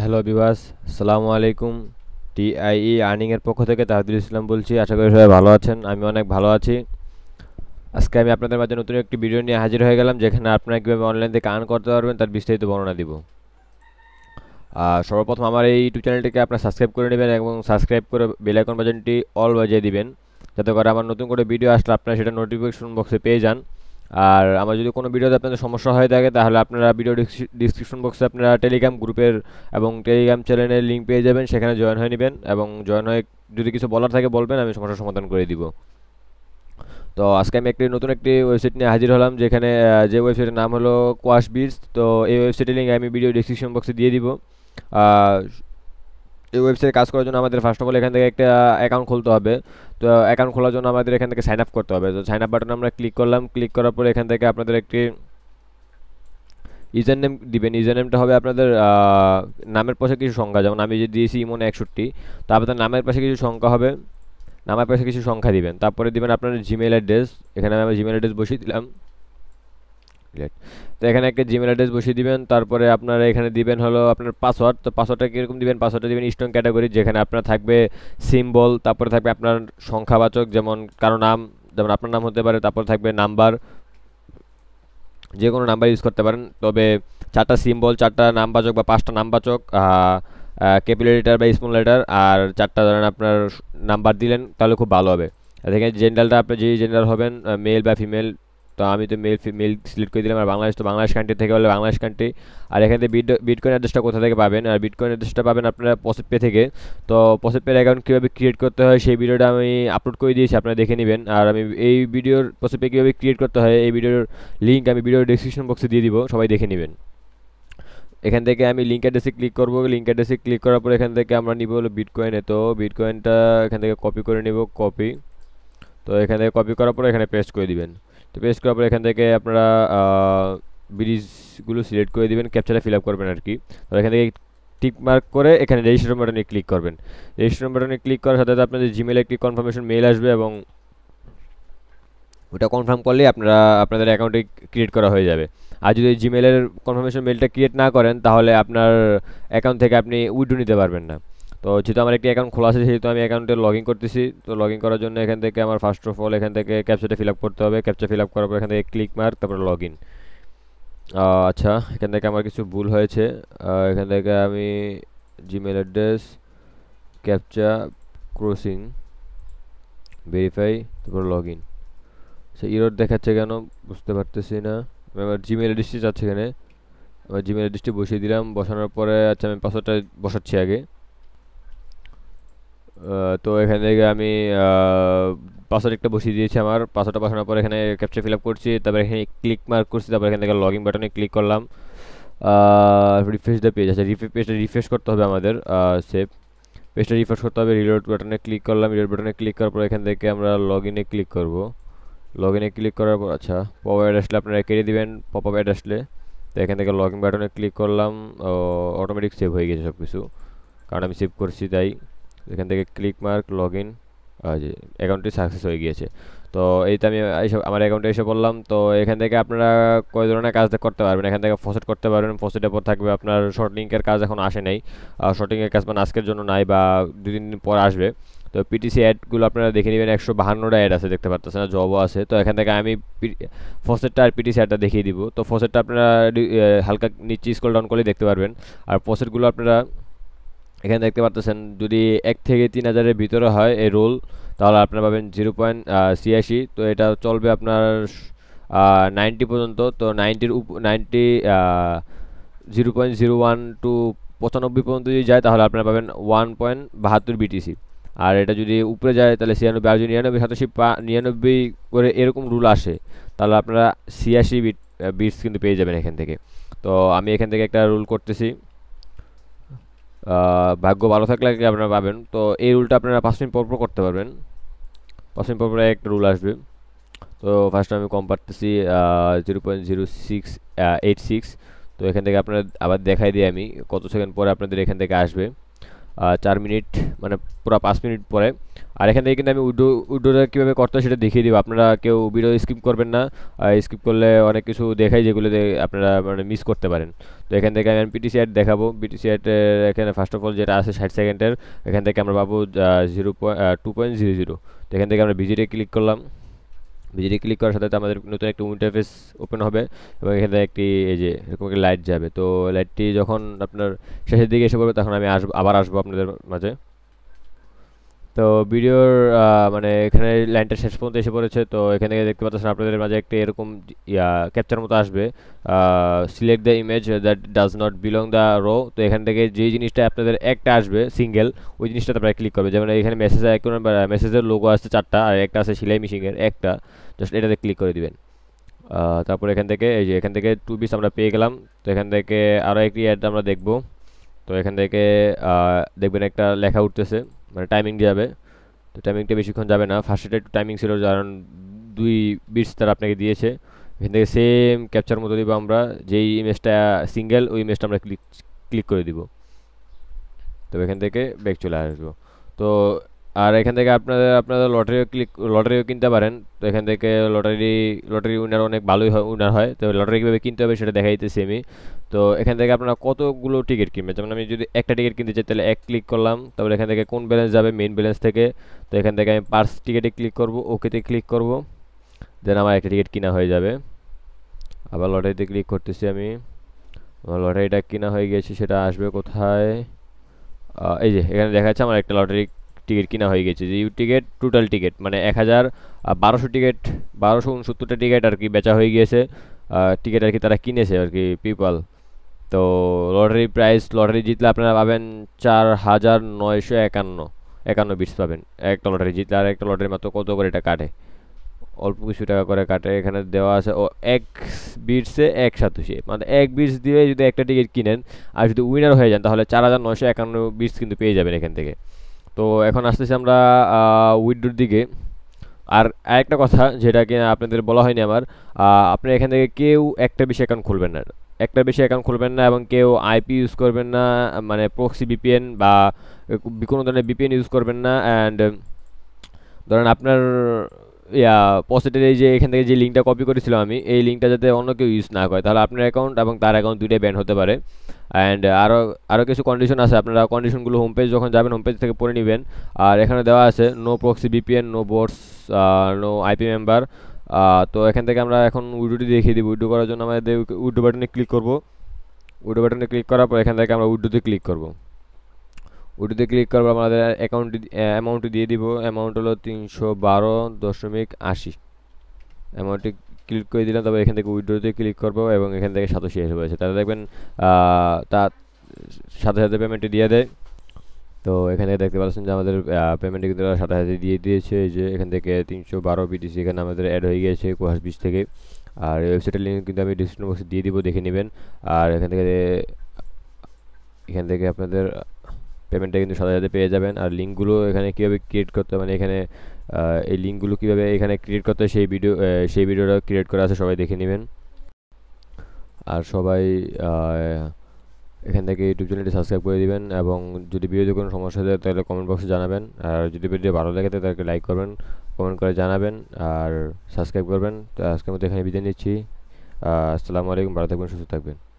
hello বিবাস সালামু আলাইকুম টিআইই আর্নিংয়ের পক্ষ থেকে তাহাদুল ইসলাম বলছি আশা করি সবাই ভালো আছেন আমি অনেক ভালো আছি আজকে আমি আপনাদের মাঝে নতুন একটি ভিডিও নিয়ে হাজির হয়ে গেলাম যেখানে আপনারা কীভাবে অনলাইন থেকে আর্ন করতে পারবেন তার বিস্তারিত বর্ণনা দিব সর্বপ্রথম আমার এই ইউটিউব চ্যানেলটিকে আপনার সাবস্ক্রাইব করে নেবেন এবং সাবস্ক্রাইব করে বেলাইকন বাজনটি অল বাজিয়ে দিবেন যাতে করে আমার নতুন করে ভিডিও আসলে আপনারা সেটা নোটিফিকেশন বক্সে পেয়ে যান আর আমার যদি কোনো ভিডিওতে আপনাদের সমস্যা হয়ে থাকে তাহলে আপনারা ভিডিও ডিসক্রিপশন বক্সে আপনারা টেলিগ্রাম গ্রুপের এবং টেলিগ্রাম চ্যানেলের লিঙ্ক পেয়ে যাবেন সেখানে জয়েন হয়ে নেবেন এবং জয়েন হয়ে যদি কিছু বলার থাকে বলবেন আমি সমস্যার সমাধান করে দিব তো আজকে আমি একটি নতুন একটি ওয়েবসাইট নিয়ে হাজির হলাম যেখানে যে ওয়েবসাইটের নাম হলো কোয়াশ বিচ তো এই ওয়েবসাইটের লিঙ্ক আমি ভিডিও ডিসক্রিপশন বক্সে দিয়ে দিব ওয়েবসাইটে কাজ করার জন্য আমাদের ফার্স্ট অফ অল এখান থেকে একটা অ্যাকাউন্ট খুলতে হবে তো অ্যাকাউন্ট খোলার জন্য আমাদের এখান থেকে সাইন আপ করতে হবে তো সাইন আপ বাটন আমরা ক্লিক করলাম ক্লিক করার পরে এখান থেকে আপনাদের একটি ইউজার নেম দিবেন ইউজার নেমটা হবে আপনাদের নামের পাশে কিছু সংখ্যা যেমন আমি যে দিয়েছি ইমন একষট্টি তো আপনাদের নামের পাশে কিছু সংখ্যা হবে নামের পাশে কিছু সংখ্যা দিবেন তারপরে দিবেন আপনার জিমেল অ্যাড্রেস এখানে আমি আমার জিমেল অ্যাড্রেস বসিয়ে দিলাম ক্লিয়ার তো এখানে একটা জিমেল অ্যাড্রেস বসিয়ে দিবেন তারপরে আপনারা এখানে দিবেন হলো আপনার পাসওয়ার্ড তো পাসওয়ার্ডটা কীরকম দিবেন পাসওয়ার্ডটা দিবেন স্ট্রং ক্যাটাগরি যেখানে আপনার থাকবে সিম্বল তারপরে থাকবে আপনার সংখ্যাবাচক যেমন কারো নাম যেমন আপনার নাম হতে পারে তারপর থাকবে নাম্বার যে কোনো নাম্বার ইউজ করতে পারেন তবে চারটা সিম্বল চারটা নামবাচক বা পাঁচটা নামবাচক ক্যাপিটাল লেটার বা স্মল লেটার আর চারটা ধরেন আপনার নাম্বার দিলেন তাহলে খুব ভালো হবে দেখেন জেনারেলটা আপনি যে জেনারেল হবেন মেল বা ফিমেল তো আমি তো মেল মেল সিলেক্ট করে দিলাম আর বাংলাদেশ তো বাংলাদেশ কান্ট্রি থেকে বলে বাংলাদেশ কান্ট্রি আর এখান থেকে বিট বিটকয়েন অ্যাড্রেসটা কোথা থেকে পাবেন আর বিটকয়েন অ্যাড্রেসটা পাবেন আপনারা পসেট পে থেকে তো পসেট পে অ্যাকাউন্ট কীভাবে ক্রিয়েট করতে হয় সেই ভিডিওটা আমি আপলোড করে দিয়েছি আপনারা দেখে নেবেন আর আমি এই ভিডিওর পসেট পে কীভাবে ক্রিয়েট করতে হয় এই ভিডিওর লিঙ্ক আমি ভিডিওর ডিসক্রিপশন বক্সে দিয়ে দিব সবাই দেখে নেবেন এখান থেকে আমি লিঙ্ক অ্যাড্রেসে ক্লিক করব লিঙ্ক অ্যাড্রেসে ক্লিক করার পর এখান থেকে আমরা নিব হলো বিটকয়েনে তো বিটকয়েনটা এখান থেকে কপি করে নেব কপি তো এখান থেকে কপি করার পর এখানে পেস্ট করে দিবেন তো পেস্ট করার পর এখান থেকে আপনারা ব্রিজগুলো সিলেক্ট করে দেবেন ক্যাপচারে ফিল আপ করবেন আর কি তো এখান থেকে টিক মার্ক করে এখানে রেজিস্ট্রেশন বাটনে ক্লিক করবেন রেজিস্ট্রেশন বাটনে ক্লিক করার সাথে সাথে আপনাদের জিমেলে একটি কনফার্মেশন মেল আসবে এবং ওটা কনফার্ম করলে আপনারা আপনাদের অ্যাকাউন্টে ক্রিয়েট করা হয়ে যাবে আর যদি জিমেলের কনফার্মেশন মেলটা ক্রিয়েট না করেন তাহলে আপনার অ্যাকাউন্ট থেকে আপনি উইড্রো নিতে পারবেন না তো যেহেতু আমার একটি অ্যাকাউন্ট খোলা আছে সেহেতু আমি অ্যাকাউন্টে লগ ইন করতেছি তো লগ ইন করার জন্য এখান থেকে আমার ফার্স্ট অফ অল এখান থেকে ক্যাপচাটা ফিল আপ করতে হবে ক্যাপচা ফিল আপ করার পর এখান থেকে ক্লিক মার তারপরে লগ ইন আচ্ছা এখান থেকে আমার কিছু ভুল হয়েছে এখান থেকে আমি Gmail address captcha crossing verify তারপর লগ ইন সে ইরোড দেখাচ্ছে কেন বুঝতে পারতেছি না আমি আমার জিমেল অ্যাড্রেসটি যাচ্ছে এখানে আমার জিমেল অ্যাড্রেসটি বসিয়ে দিলাম বসানোর পরে আচ্ছা আমি পাসওয়ার্ডটা বসাচ্ছি আগে তো এখান থেকে আমি পাসওয়ার্ড একটা বসিয়ে দিয়েছি আমার পাসওয়ার্ডটা বসানোর পর এখানে ক্যাপচার ফিল আপ করছি তারপর এখানে ক্লিক মার্ক করছি তারপর এখান থেকে লগ ইন বাটনে ক্লিক করলাম রিফ্রেশ দ্য পেজ আছে রিফ্রেশ পেজটা রিফ্রেশ করতে হবে আমাদের সেভ পেজটা রিফ্রেশ করতে হবে রিলোড বাটনে ক্লিক করলাম রিলোড বাটনে ক্লিক করার পর এখান থেকে আমরা লগ ইনে ক্লিক করব লগ ইনে ক্লিক করার পর আচ্ছা পপ অ্যাড আসলে আপনারা কেটে দেবেন পপ আপ অ্যাড আসলে তো এখান থেকে লগ ইন বাটনে ক্লিক করলাম অটোমেটিক সেভ হয়ে গেছে সব কিছু কারণ আমি সেভ করছি তাই এখান থেকে ক্লিক মার্ক লগ ইন অ্যাকাউন্টটি সাকসেস হয়ে গিয়েছে তো এই তো আমি এইসব আমার অ্যাকাউন্টে এসে বললাম তো এখান থেকে আপনারা কয় ধরনের কাজ করতে পারবেন এখান থেকে ফসেট করতে পারবেন ফসেটের পর থাকবে আপনার শর্ট লিঙ্কের কাজ এখন আসে নাই শর্টিংয়ের কাজ মানে আজকের জন্য নাই বা দুদিন তিন দিন পর আসবে তো পিটিসি অ্যাডগুলো আপনারা দেখে নেবেন একশো বাহান্নটা অ্যাড আছে দেখতে পারতেছেন না জবও আছে তো এখান থেকে আমি ফসেটটা আর পিটিসি অ্যাডটা দেখিয়ে দিব তো ফসেটটা আপনারা হালকা নিচে স্কুল ডাউন করলে দেখতে পারবেন আর ফসেটগুলো আপনারা এখানে দেখতে পারতেছেন যদি এক থেকে তিন হাজারের ভিতরে হয় এই রোল তাহলে আপনারা পাবেন জিরো পয়েন্ট তো এটা চলবে আপনার নাইনটি পর্যন্ত তো নাইনটির উপ ninety zero point zero one two পঁচানব্বই পর্যন্ত যদি যায় তাহলে আপনারা পাবেন ওয়ান পয়েন্ট বাহাত্তর বিটিসি আর এটা যদি উপরে যায় তাহলে ছিয়ানব্বই আর যদি নিরানব্বই সাতাশি পা নিরানব্বই করে এরকম রুল আসে তাহলে আপনারা ছিয়াশি বিট বিটস কিন্তু পেয়ে যাবেন এখান থেকে তো আমি এখান থেকে একটা রুল করতেছি ভাগ্য ভালো থাকলে আর কি আপনারা পাবেন তো এই রুলটা আপনারা পাঁচ মিনিট পরপর করতে পারবেন পাঁচ মিনিট পরপর একটা রুল আসবে তো ফার্স্ট আমি কম পারতেছি zero point zero six eight six তো এখান থেকে আপনার আবার দেখাই দিই আমি কত সেকেন্ড পরে আপনাদের এখান থেকে আসবে চার মিনিট মানে পুরো পাঁচ মিনিট পরে আর এখান থেকে কিন্তু আমি উডো উডোটা কীভাবে করতে হয় সেটা দেখিয়ে দিব আপনারা কেউ ভিডিও স্কিপ করবেন না স্কিপ করলে অনেক কিছু দেখাই যেগুলো আপনারা মানে মিস করতে পারেন তো এখান থেকে আমি পিটিসি অ্যাড দেখাবো পিটিসি অ্যাডের এখানে ফার্স্ট অফ অল যেটা আছে ষাট সেকেন্ডের এখান থেকে আমরা পাবো zero point two point zero zero তো এখান থেকে আমরা ভিজিটে ক্লিক করলাম ভিজিটে ক্লিক করার সাথে আমাদের নতুন একটা ইন্টারফেস ওপেন হবে এবং এখানে একটি এই যে এরকম একটা লাইট যাবে তো লাইটটি যখন আপনার শেষের দিকে এসে পড়বে তখন আমি আসবো আবার আসবো আপনাদের মাঝে তো ভিডিওর মানে এখানে লাইনটা শেষ পর্যন্ত এসে পড়েছে তো এখানে দেখতে পাচ্ছেন আপনাদের মাঝে একটা এরকম ইয়া ক্যাপচার মতো আসবে select the image that does not belong the row তো এখান থেকে যে জিনিসটা আপনাদের একটা আসবে সিঙ্গেল ওই জিনিসটা তারপরে ক্লিক করবে যেমন এখানে মেসেজ আইকন মেসেজের লোগো আসছে চারটা আর একটা আছে সেলাই মেশিনের একটা জাস্ট এটাতে ক্লিক করে দিবেন তারপর এখান থেকে এই যে এখান থেকে টু পিস আমরা পেয়ে গেলাম তো এখান থেকে আরও একটি অ্যাড আমরা দেখব তো এখান থেকে দেখবেন একটা লেখা উঠতেছে মানে টাইমিং যাবে তো টাইমিংটা বেশিক্ষণ যাবে না ফার্স্টটা একটু টাইমিং ছিল কারণ দুই বিটস তারা আপনাকে দিয়েছে এখান থেকে সেম ক্যাপচার মতো দিব আমরা যেই ইমেজটা সিঙ্গেল ওই ইমেজটা আমরা ক্লিক ক্লিক করে দিব তো এখান থেকে ব্যাক চলে আসবো তো আর এখান থেকে আপনাদের আপনারা লটারিও ক্লিক লটারিও কিনতে পারেন তো এখান থেকে লটারি লটারি উইনার অনেক ভালোই হয় উইনার হয় তো লটারি কীভাবে কিনতে হবে সেটা দেখাইতেছি আমি তো এখান থেকে আপনারা কতগুলো টিকিট কিনবেন যেমন আমি যদি একটা টিকিট কিনতে চাই তাহলে এক ক্লিক করলাম তারপরে এখান থেকে কোন ব্যালেন্স যাবে মেন ব্যালেন্স থেকে তো এখান থেকে আমি পার্স টিকিটে ক্লিক করব ওকেতে ক্লিক করব দেন আমার একটা টিকিট কিনা হয়ে যাবে আবার লটারিতে ক্লিক করতেছি আমি লটারিটা কিনা হয়ে গেছে সেটা আসবে কোথায় এই যে এখানে দেখা যাচ্ছে আমার একটা লটারি টিকিট কিনা হয়ে গেছে যে ইউ টিকিট টোটাল টিকিট মানে এক হাজার বারোশো টিকিট বারোশো উনসত্তরটা টিকিট আর কি বেচা হয়ে গিয়েছে টিকিট আর কি তারা কিনেছে আর কি পিপল তো লটারি প্রাইস লটারি জিতলে আপনারা পাবেন চার হাজার নয়শো একান্ন একান্ন বিশ পাবেন একটা লটারি জিতলে আর একটা লটারি মাত্র কত করে এটা কাটে অল্প কিছু টাকা করে কাটে এখানে দেওয়া আছে ও এক বিটসে এক সাতুশে মানে এক বিটস দিয়ে যদি একটা টিকিট কিনেন আর যদি উইনার হয়ে যান তাহলে চার হাজার নয়শো একান্ন বিটস কিন্তু পেয়ে যাবেন এখান থেকে তো এখন আসতেছি আমরা উইডোর দিকে আর একটা কথা যেটা কি আপনাদের বলা হয়নি আমার আপনি এখান থেকে কেউ একটা বেশি অ্যাকাউন্ট খুলবেন না একটা বেশি অ্যাকাউন্ট খুলবেন না এবং কেউ আইপি ইউজ করবেন না মানে প্রক্সি বিপিএন বা কোনো ধরনের বিপিএন ইউজ করবেন না অ্যান্ড ধরেন আপনার ইয়া পসেটের এই যে এখান থেকে যে লিঙ্কটা কপি করেছিলাম আমি এই লিঙ্কটা যাতে অন্য কেউ ইউজ না করে তাহলে আপনার অ্যাকাউন্ট এবং তার অ্যাকাউন্ট দুইটাই ব্যান হতে পারে অ্যান্ড আরও আরও কিছু কন্ডিশন আছে আপনারা কন্ডিশনগুলো হোম পেজ যখন যাবেন হোম পেজ থেকে পড়ে নেবেন আর এখানে দেওয়া আছে no proxy VPN no boards no IP member তো এখান থেকে আমরা এখন উইডোটি দেখিয়ে দিব উইডো করার জন্য আমাদের উইডো বাটনে ক্লিক করব উইডো বাটনে ক্লিক করার পর এখান থেকে আমরা উইডোতে ক্লিক করব উইডোতে ক্লিক করার পর আমাদের অ্যাকাউন্টটি uh, অ্যামাউন্টটি দিয়ে দিব অ্যামাউন্ট হলো তিনশো বারো দশমিক আশি অ্যামাউন্টটি ক্লিক করে দিলাম তারপর এখান থেকে উইড্রোতে ক্লিক করবো এবং এখান থেকে সাথে শেষ হয়েছে তাহলে দেখবেন তার সাথে সাথে পেমেন্টটি দিয়ে দেয় তো এখানে দেখতে পাচ্ছেন যে আমাদের পেমেন্টটি কিন্তু সাথে সাথে দিয়ে দিয়েছে যে এখান থেকে তিনশো বারো বিটিসি এখানে আমাদের অ্যাড হয়ে গিয়েছে কুয়াশ বিচ থেকে আর ওয়েবসাইটের লিঙ্ক কিন্তু আমি ডিসক্রিপশন বক্সে দিয়ে দিব দেখে নেবেন আর এখান থেকে এখান থেকে আপনাদের পেমেন্টটা কিন্তু সাথে সাথে পেয়ে যাবেন আর লিঙ্কগুলো এখানে কীভাবে ক্রিয়েট করতে মানে এখানে এই লিঙ্কগুলো কীভাবে এখানে ক্রিয়েট করতে হয় সেই ভিডিও সেই ভিডিওটা ক্রিয়েট করা আছে সবাই দেখে নেবেন আর সবাই এখান থেকে ইউটিউব চ্যানেলটি সাবস্ক্রাইব করে দিবেন এবং যদি ভিডিওতে কোনো সমস্যা হয় তাহলে কমেন্ট বক্সে জানাবেন আর যদি ভিডিও ভালো লাগে তাদেরকে লাইক করবেন কমেন্ট করে জানাবেন আর সাবস্ক্রাইব করবেন তো আজকের মতো এখানে বিদায় নিচ্ছি আসসালামু আলাইকুম ভালো থাকবেন সুস্থ থাকবেন